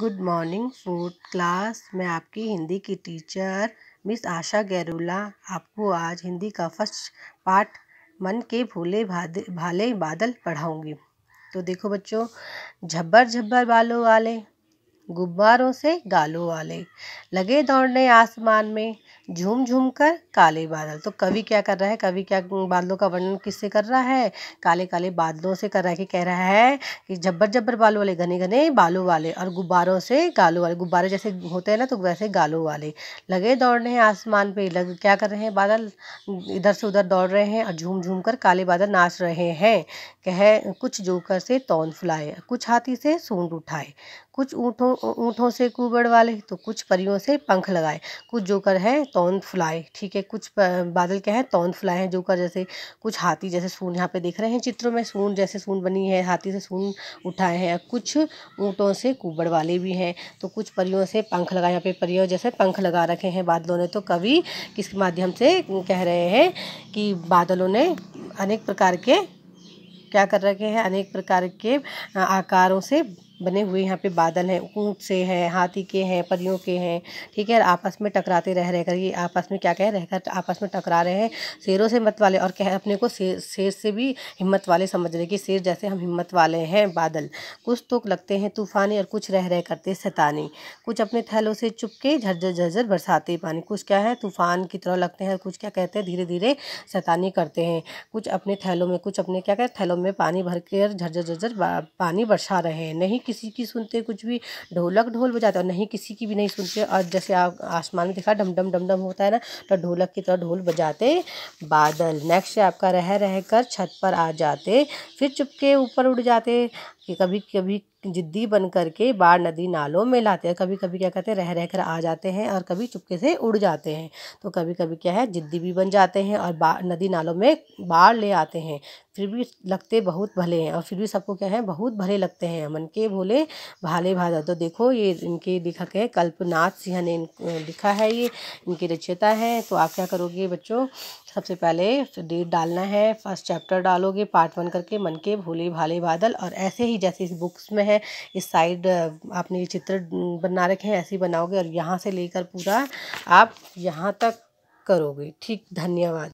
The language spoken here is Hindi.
गुड मॉर्निंग फोर्थ क्लास मैं आपकी हिंदी की टीचर मिस आशा गैरुला आपको आज हिंदी का फर्स्ट पार्ट मन के भूले भाले बादल पढ़ाऊंगी तो देखो बच्चों झब्बर झब्बर बालों वाले गुब्बारों से गालों वाले लगे दौड़ने आसमान में झूम झूम कर काले बादल तो कवि क्या कर रहा है कवि क्या बादलों का वर्णन किससे कर रहा है काले काले बादलों से कर रहा है कि कह रहा है कि जब्बर जब्बर बालों वाले घने घने बालों वाले और गुब्बारों से गालों वाले गुब्बारे जैसे होते हैं ना तो वैसे गालों वाले लगे दौड़ रहे हैं आसमान पर लग क्या कर रहे हैं बादल इधर से उधर दौड़ रहे हैं और झूम झूम कर काले बादल नाच रहे हैं कह कुछ जोकर से तौन फुलाए कुछ हाथी से सूंड उठाए कुछ ऊँटों ऊँटों से कुबड़ वाले तो कुछ परियों से पंख लगाए कुछ जोकर हैं तोन फ्लाई ठीक है कुछ बादल क्या है तोंद फ्लाई है जो का जैसे कुछ हाथी जैसे सून यहाँ पे देख रहे हैं चित्रों में सून जैसे सून बनी है हाथी से सून उठाए हैं कुछ ऊँटों से कुबड़ वाले भी हैं तो कुछ परियों से पंख लगाए यहाँ पे परियों जैसे पंख लगा रखे हैं बादलों ने तो कवि किस माध्यम से कह रहे हैं कि बादलों ने अनेक प्रकार के क्या कर रखे हैं अनेक प्रकार के आकारों से बने हुए यहाँ पे बादल हैं ऊँट से हैं हाथी के हैं परियों के हैं ठीक है आपस में टकराते रह रहे कर ये आपस में क्या कहें रहकर आपस में टकरा रहे हैं शेरों से हिम्मत वाले और कह अपने को शेर शेर से भी हिम्मत वाले समझ रहे कि शेर जैसे हम हिम्मत वाले हैं बादल कुछ तो लगते हैं तूफानी और कुछ रह रह करते सतानी कुछ अपने थैलों से चुपके झरझर झरझर बरसाते पानी कुछ क्या है तूफान की तरह लगते हैं और कुछ क्या कहते हैं धीरे धीरे सतानी करते हैं कुछ अपने थैलों में कुछ अपने क्या कहते हैं थैलों में पानी भर कर झरझर झरझर पानी बरसा रहे हैं नहीं कि किसी की सुनते कुछ भी ढोलक ढोल बजाते और नहीं किसी की भी नहीं सुनते और जैसे आप आसमान में देखा डमडम डमडम होता है ना तो ढोलक की तरह ढोल बजाते बादल नेक्स्ट आपका रह रह कर छत पर आ जाते फिर चुपके ऊपर उड़ जाते कि कभी कभी जिद्दी बन करके बाढ़ नदी नालों में लाते हैं कभी कभी क्या कहते हैं रह रह कर आ जाते हैं और कभी चुपके से उड़ जाते हैं तो कभी कभी क्या है जिद्दी भी बन जाते हैं और बाढ़ नदी नालों में बाढ़ ले आते हैं फिर भी लगते बहुत भले हैं और फिर भी सबको क्या है बहुत भले लगते हैं मन के भोले भाले भाजा तो देखो ये इनके लिखक है कल्पनाथ सिंह ने लिखा है ये इनकी रचयिता है तो आप क्या करोगे बच्चों सबसे पहले डेट डालना है फर्स्ट चैप्टर डालोगे पार्ट वन करके मन के भोले भाले बादल और ऐसे ही ही जैसे इस बुक्स में है इस साइड आपने ये चित्र बना रखे हैं ऐसे ही बनाओगे और यहाँ से लेकर पूरा आप यहाँ तक करोगे ठीक धन्यवाद